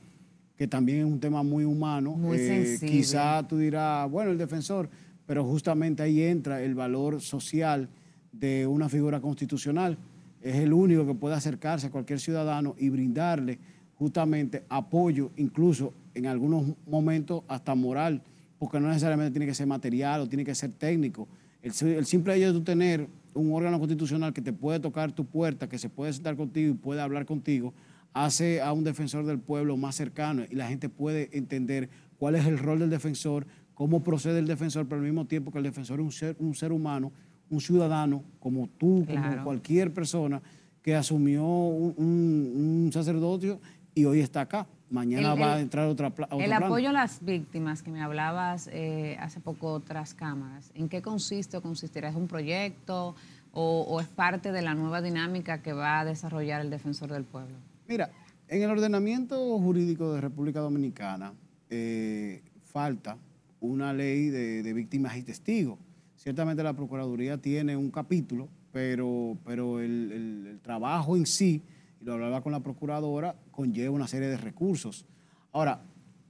Speaker 3: que también es un tema muy humano. Muy eh, quizá tú dirás, bueno, el defensor, pero justamente ahí entra el valor social de una figura constitucional. Es el único que puede acercarse a cualquier ciudadano y brindarle justamente apoyo, incluso en algunos momentos hasta moral porque no necesariamente tiene que ser material o tiene que ser técnico. El, simple hecho de tener un órgano constitucional que te puede tocar tu puerta, que se puede sentar contigo y puede hablar contigo, hace a un defensor del pueblo más cercano y la gente puede entender cuál es el rol del defensor, cómo procede el defensor, pero al mismo tiempo que el defensor es un ser, un ser humano, un ciudadano, como tú, como cualquier persona que asumió un, un, un sacerdocio y hoy está acá. Mañana va a entrar otra, El apoyo
Speaker 1: a las víctimas que me hablabas eh, hace poco otras cámaras, ¿en qué consiste o consistirá? ¿Es un proyecto o, es parte de la nueva dinámica que va a desarrollar el defensor del pueblo? Mira,
Speaker 3: en el ordenamiento jurídico de República Dominicana eh, falta una ley de, víctimas y testigos. Ciertamente la Procuraduría tiene un capítulo, pero, pero el, el trabajo en sí, y lo hablaba con la Procuradora, conlleva una serie de recursos. Ahora,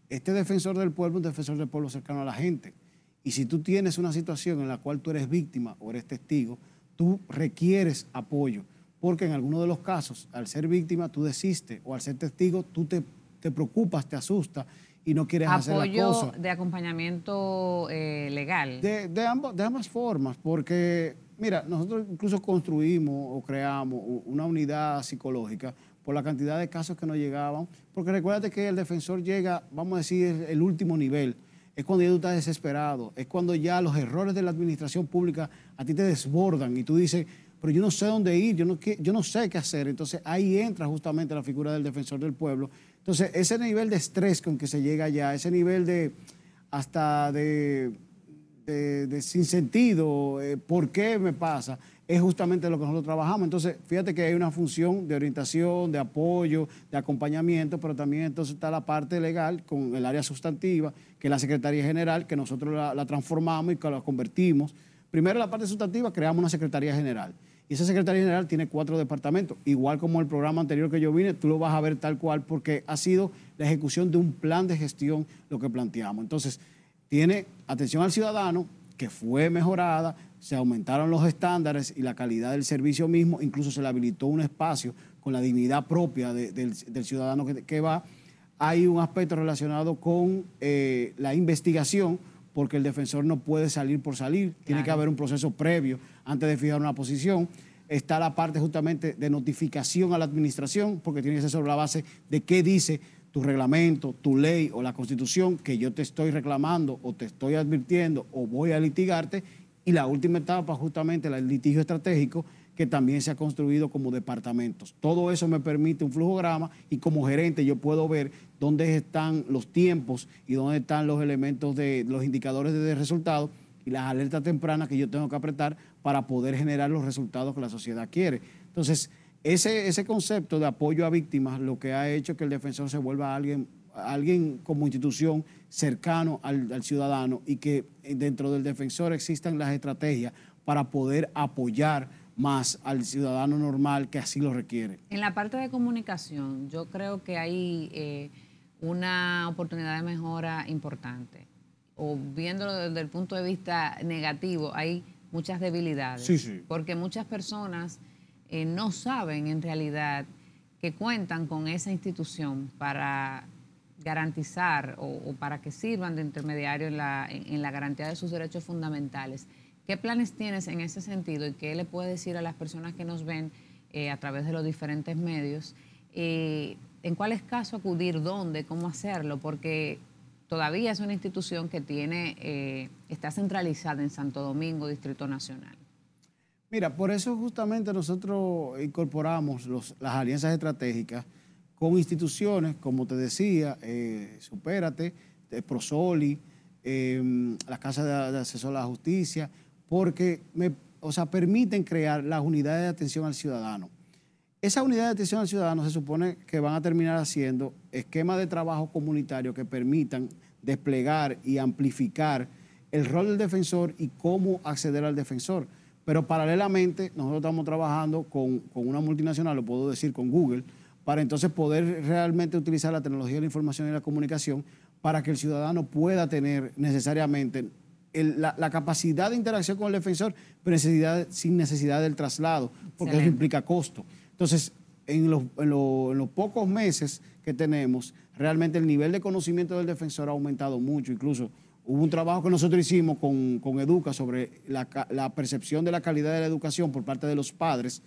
Speaker 3: este defensor del pueblo es un defensor del pueblo cercano a la gente. Y si tú tienes una situación en la cual tú eres víctima o eres testigo, tú requieres apoyo, porque en algunos de los casos, al ser víctima, tú desiste, o al ser testigo, tú te, preocupas, te asustas y no quieres hacer la Apoyo
Speaker 1: de acompañamiento eh, legal. De,
Speaker 3: de, de ambas formas, porque, mira, nosotros incluso construimos o creamos una unidad psicológica por la cantidad de casos que no llegaban, porque recuérdate que el defensor llega, vamos a decir, el último nivel, es cuando ya tú estás desesperado, es cuando ya los errores de la administración pública a ti te desbordan y tú dices, pero yo no sé dónde ir, yo no, yo no sé qué hacer. Entonces ahí entra justamente la figura del defensor del pueblo. Entonces ese nivel de estrés con que se llega ya, ese nivel de hasta de eh, sin sentido, eh, ¿por qué me pasa? Es justamente lo que nosotros trabajamos. Entonces, fíjate que hay una función de orientación, de apoyo, de acompañamiento, pero también entonces está la parte legal con el área sustantiva, que es la Secretaría General, que nosotros la, transformamos y que la convertimos. Primero la parte sustantiva, creamos una Secretaría General. Y esa Secretaría General tiene cuatro departamentos. Igual como el programa anterior que yo vine, tú lo vas a ver tal cual porque ha sido la ejecución de un plan de gestión lo que planteamos. Entonces, tiene atención al ciudadano, que fue mejorada, se aumentaron los estándares y la calidad del servicio mismo, incluso se le habilitó un espacio con la dignidad propia del, ciudadano que, va. Hay un aspecto relacionado con eh, la investigación, porque el defensor no puede salir por salir, tiene que haber un proceso previo antes de fijar una posición. Está la parte justamente de notificación a la administración, porque tiene que ser sobre la base de qué dice tu reglamento, tu ley o la constitución que yo te estoy reclamando o te estoy advirtiendo o voy a litigarte. Y la última etapa, justamente el litigio estratégico, que también se ha construido como departamentos. Todo eso me permite un flujo grama y como gerente yo puedo ver dónde están los tiempos y dónde están los elementos de los indicadores de resultados y las alertas tempranas que yo tengo que apretar para poder generar los resultados que la sociedad quiere. Entonces, ese, concepto de apoyo a víctimas lo que ha hecho que el defensor se vuelva alguien, alguien como institución cercano al, ciudadano y que dentro del defensor existan las estrategias para poder apoyar más al ciudadano normal que así lo requiere.
Speaker 1: En la parte de comunicación, yo creo que hay eh, una oportunidad de mejora importante. O viéndolo desde el punto de vista negativo, hay muchas debilidades. Sí, sí. Porque muchas personas eh, no saben en realidad que cuentan con esa institución para garantizar o, para que sirvan de intermediario en la, garantía de sus derechos fundamentales. ¿Qué planes tienes en ese sentido y qué le puedes decir a las personas que nos ven eh, a través de los diferentes medios? Eh, ¿En cuáles caso acudir? ¿Dónde? ¿Cómo hacerlo? Porque todavía es una institución que tiene, está centralizada en Santo Domingo, Distrito Nacional. Mira, por
Speaker 3: eso justamente nosotros incorporamos las alianzas estratégicas con instituciones, como te decía, eh, Supérate, eh, Prosoli, eh, las la Casa de, de, Acceso a la Justicia, porque o sea, permiten crear las unidades de atención al ciudadano. Esas unidades de atención al ciudadano se supone que van a terminar haciendo esquemas de trabajo comunitario que permitan desplegar y amplificar el rol del defensor y cómo acceder al defensor pero paralelamente, nosotros estamos trabajando con, una multinacional, lo puedo decir, con Google, para entonces poder realmente utilizar la tecnología de la información y la comunicación para que el ciudadano pueda tener necesariamente la, capacidad de interacción con el defensor pero sin necesidad del traslado, porque eso implica costo. Entonces, en en los pocos meses que tenemos, realmente el nivel de conocimiento del defensor ha aumentado mucho, incluso Hubo un trabajo que nosotros hicimos con, Educa sobre la, percepción de la calidad de la educación por parte de los padres,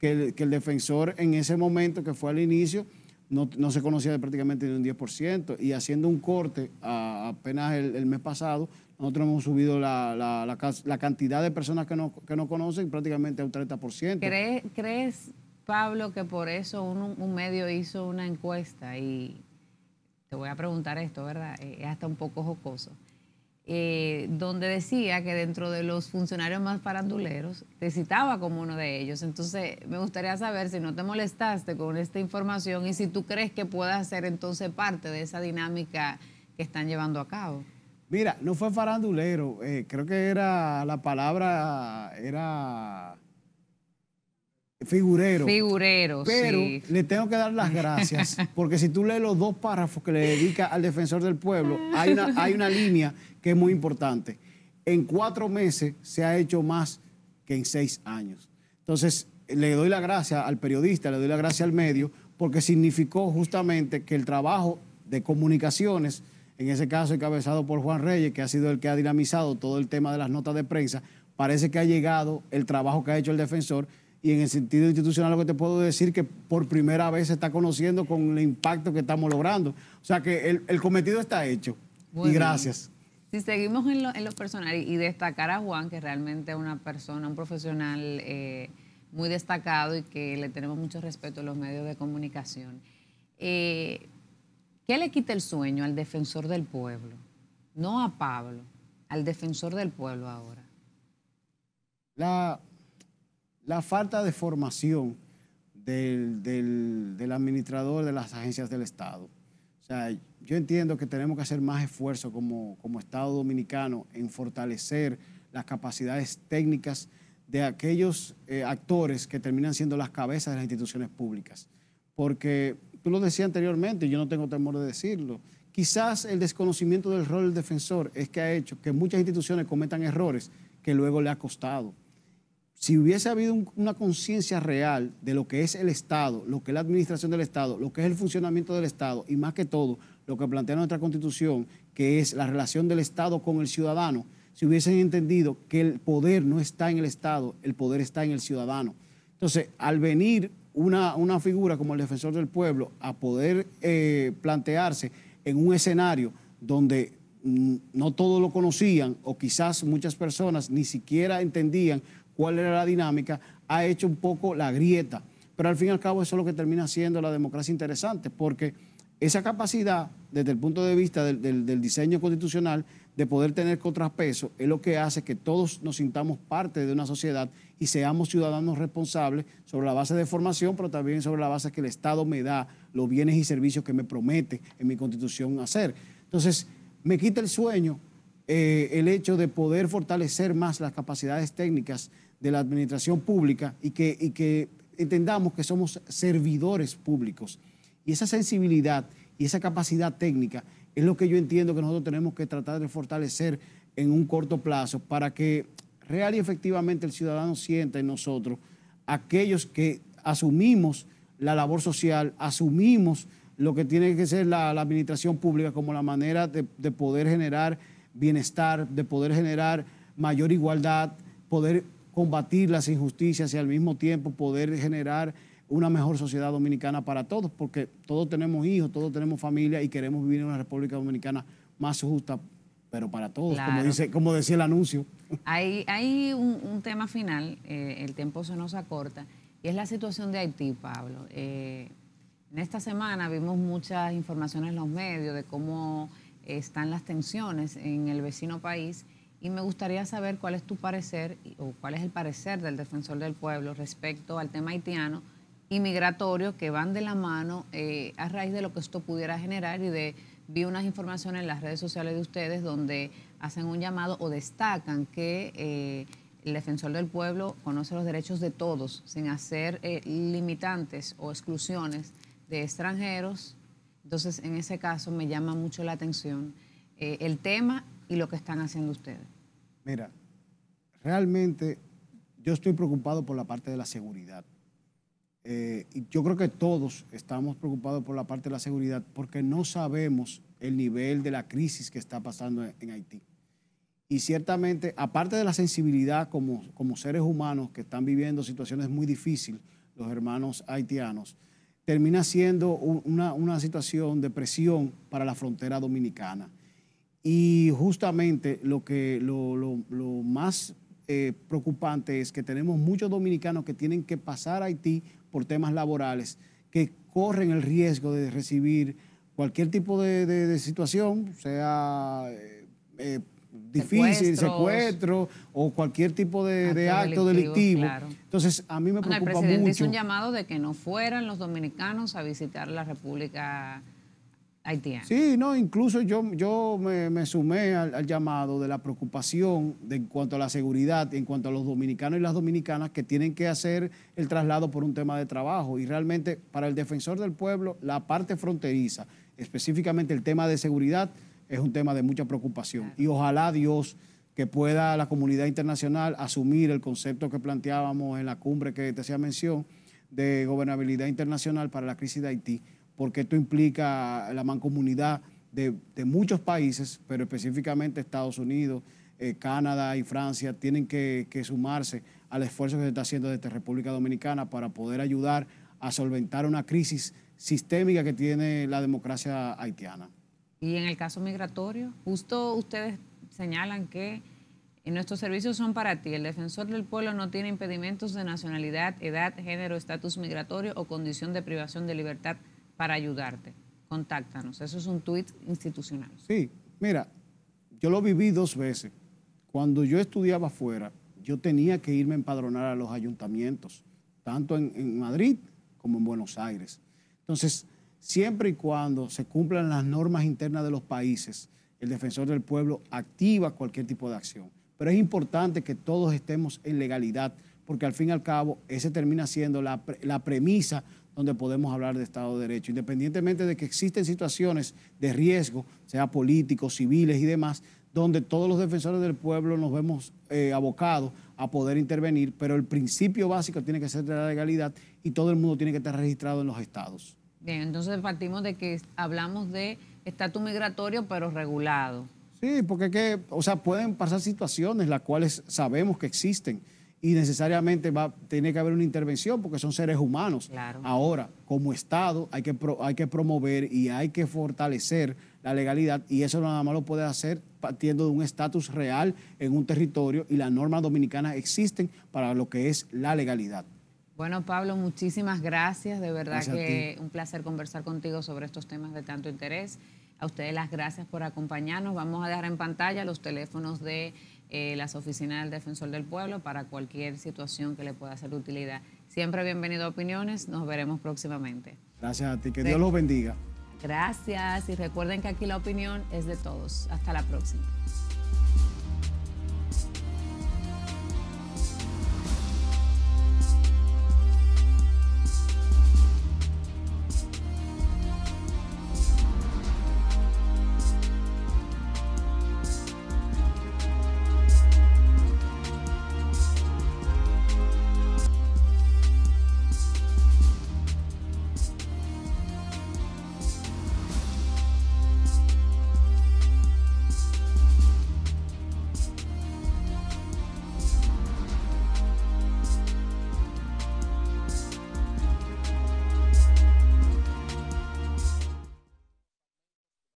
Speaker 3: que el, defensor en ese momento, que fue al inicio, no, se conocía de prácticamente ni un 10%. Y haciendo un corte apenas el, mes pasado, nosotros hemos subido la, cantidad de personas que no, conocen prácticamente a un 30%. ¿Crees,
Speaker 1: crees Pablo, que por eso un, un medio hizo una encuesta y te voy a preguntar esto, ¿verdad? Eh, es hasta un poco jocoso. Eh, donde decía que dentro de los funcionarios más faranduleros te citaba como uno de ellos. Entonces, me gustaría saber si no te molestaste con esta información y si tú crees que puedas ser entonces parte de esa dinámica que están llevando a cabo.
Speaker 3: Mira, no fue farandulero, eh, creo que era la palabra, era Figurero. Figurero. Pero le tengo que dar las gracias, porque si tú lees los dos párrafos que le dedica al defensor del pueblo, hay una, hay una línea que es muy importante. En cuatro meses se ha hecho más que en seis años. Entonces, le doy la gracia al periodista, le doy la gracia al medio, porque significó justamente que el trabajo de comunicaciones, en ese caso encabezado por Juan Reyes, que ha sido el que ha dinamizado todo el tema de las notas de prensa, parece que ha llegado el trabajo que ha hecho el defensor y en el sentido institucional lo que te puedo decir que por primera vez se está conociendo con el impacto que estamos logrando. O sea que el, cometido está hecho.
Speaker 1: y gracias. Si seguimos en lo, en personal y destacar a Juan, que realmente es una persona, un profesional eh, muy destacado y que le tenemos mucho respeto en los medios de comunicación, eh, ¿qué le quita el sueño al defensor del pueblo? No a Pablo, al defensor del pueblo ahora. La,
Speaker 3: la falta de formación del, administrador de las agencias del Estado. O sea, yo entiendo que tenemos que hacer más esfuerzo como, Estado dominicano en fortalecer las capacidades técnicas de aquellos eh, actores que terminan siendo las cabezas de las instituciones públicas. Porque tú lo decías anteriormente, y yo no tengo temor de decirlo, quizás el desconocimiento del rol del defensor es que ha hecho que muchas instituciones cometan errores que luego le ha costado si hubiese habido una conciencia real de lo que es el Estado, lo que es la administración del Estado, lo que es el funcionamiento del Estado y más que todo lo que plantea nuestra Constitución, que es la relación del Estado con el ciudadano, si hubiesen entendido que el poder no está en el Estado, el poder está en el ciudadano. Entonces, al venir una, una figura como el defensor del pueblo a poder eh, plantearse en un escenario donde mm, no todos lo conocían o quizás muchas personas ni siquiera entendían cuál era la dinámica, ha hecho un poco la grieta. Pero al fin y al cabo eso es lo que termina siendo la democracia interesante, porque esa capacidad, desde el punto de vista del, diseño constitucional, de poder tener contrapeso, es lo que hace que todos nos sintamos parte de una sociedad y seamos ciudadanos responsables sobre la base de formación, pero también sobre la base que el Estado me da los bienes y servicios que me promete en mi constitución hacer. Entonces, me quita el sueño eh, el hecho de poder fortalecer más las capacidades técnicas de la administración pública y que, que entendamos que somos servidores públicos. Y esa sensibilidad y esa capacidad técnica es lo que yo entiendo que nosotros tenemos que tratar de fortalecer en un corto plazo para que real y efectivamente el ciudadano sienta en nosotros aquellos que asumimos la labor social, asumimos lo que tiene que ser la, administración pública como la manera de, de poder generar bienestar, de poder generar mayor igualdad, poder combatir las injusticias y al mismo tiempo poder generar una mejor sociedad dominicana para todos, porque todos tenemos hijos, todos tenemos familia y queremos vivir en una República Dominicana más justa, pero para todos, como, dice, como decía el anuncio.
Speaker 1: Hay, hay un, tema final, eh, el tiempo se nos acorta, y es la situación de Haití, Pablo. Eh, en esta semana vimos muchas informaciones en los medios de cómo están las tensiones en el vecino país y me gustaría saber cuál es tu parecer o cuál es el parecer del defensor del pueblo respecto al tema haitiano y migratorio que van de la mano eh, a raíz de lo que esto pudiera generar y de vi unas informaciones en las redes sociales de ustedes donde hacen un llamado o destacan que eh, el defensor del pueblo conoce los derechos de todos sin hacer eh, limitantes o exclusiones de extranjeros. Entonces, en ese caso me llama mucho la atención el tema y lo que están haciendo ustedes?
Speaker 3: Mira, realmente yo estoy preocupado por la parte de la seguridad. Eh, y yo creo que todos estamos preocupados por la parte de la seguridad porque no sabemos el nivel de la crisis que está pasando en, Haití. Y ciertamente, aparte de la sensibilidad como, como seres humanos que están viviendo situaciones muy difíciles, los hermanos haitianos, termina siendo una, una situación de presión para la frontera dominicana. Y justamente lo, que, lo, lo, más eh, preocupante es que tenemos muchos dominicanos que tienen que pasar a Haití por temas laborales, que corren el riesgo de recibir cualquier tipo de, situación, sea eh, eh, difícil, secuestro o cualquier tipo de, acto delictivo. Entonces, a mí me
Speaker 1: preocupa mucho. El presidente hizo un llamado de que no fueran los dominicanos a visitar la República Sí,
Speaker 3: no, incluso yo, yo me, sumé al, llamado de la preocupación en cuanto a la seguridad, en cuanto a los dominicanos y las dominicanas que tienen que hacer el traslado por un tema de trabajo. Y realmente para el defensor del pueblo, la parte fronteriza, específicamente el tema de seguridad, es un tema de mucha preocupación. Y ojalá Dios que pueda la comunidad internacional asumir el concepto que planteábamos en la cumbre que te hacía mención de gobernabilidad internacional para la crisis de Haití porque esto implica la mancomunidad de, muchos países, pero específicamente Estados Unidos, eh, Canadá y Francia tienen que sumarse al esfuerzo que se está haciendo desde República Dominicana para poder ayudar a solventar una crisis sistémica que tiene la democracia haitiana.
Speaker 1: Y en el caso migratorio, justo ustedes señalan que eh, nuestros servicios son para ti. El defensor del pueblo no tiene impedimentos de nacionalidad, edad, género, estatus migratorio o condición de privación de libertad para ayudarte. Contáctanos. Eso es un tuit institucional.
Speaker 3: Sí, mira, yo lo viví dos veces. Cuando yo estudiaba afuera, yo tenía que irme a empadronar a los ayuntamientos, tanto en, Madrid como en Buenos Aires. Entonces, siempre y cuando se cumplan las normas internas de los países, el defensor del pueblo activa cualquier tipo de acción. Pero es importante que todos estemos en legalidad, porque al fin y al cabo ese termina siendo la, la premisa donde podemos hablar de Estado de Derecho. Independientemente de que existen situaciones de riesgo, sea políticos, civiles y demás, donde todos los defensores del pueblo nos vemos eh, abocados a poder intervenir, pero el principio básico tiene que ser de la legalidad y todo el mundo tiene que estar registrado en los estados.
Speaker 1: Bien, entonces partimos de que hablamos de estatus migratorio, pero regulado.
Speaker 3: Sí, porque que, o sea, pueden pasar situaciones las cuales sabemos que existen y necesariamente va que haber una intervención porque son seres humanos. Ahora, como Estado, hay que, hay que promover y hay que fortalecer la legalidad y eso nada más lo puede hacer partiendo de un estatus real en un territorio y las normas dominicanas existen para lo que es la legalidad.
Speaker 1: Bueno, Pablo, muchísimas gracias. De verdad que un placer conversar contigo sobre estos temas de tanto interés. A ustedes las gracias por acompañarnos. Vamos a dejar en pantalla los teléfonos de eh, las oficinas del Defensor del Pueblo para cualquier situación que le pueda ser de utilidad. Siempre bienvenido a Opiniones, nos veremos próximamente.
Speaker 3: Gracias a ti, que Dios los bendiga.
Speaker 1: Gracias y recuerden que aquí la opinión es de todos. Hasta la próxima.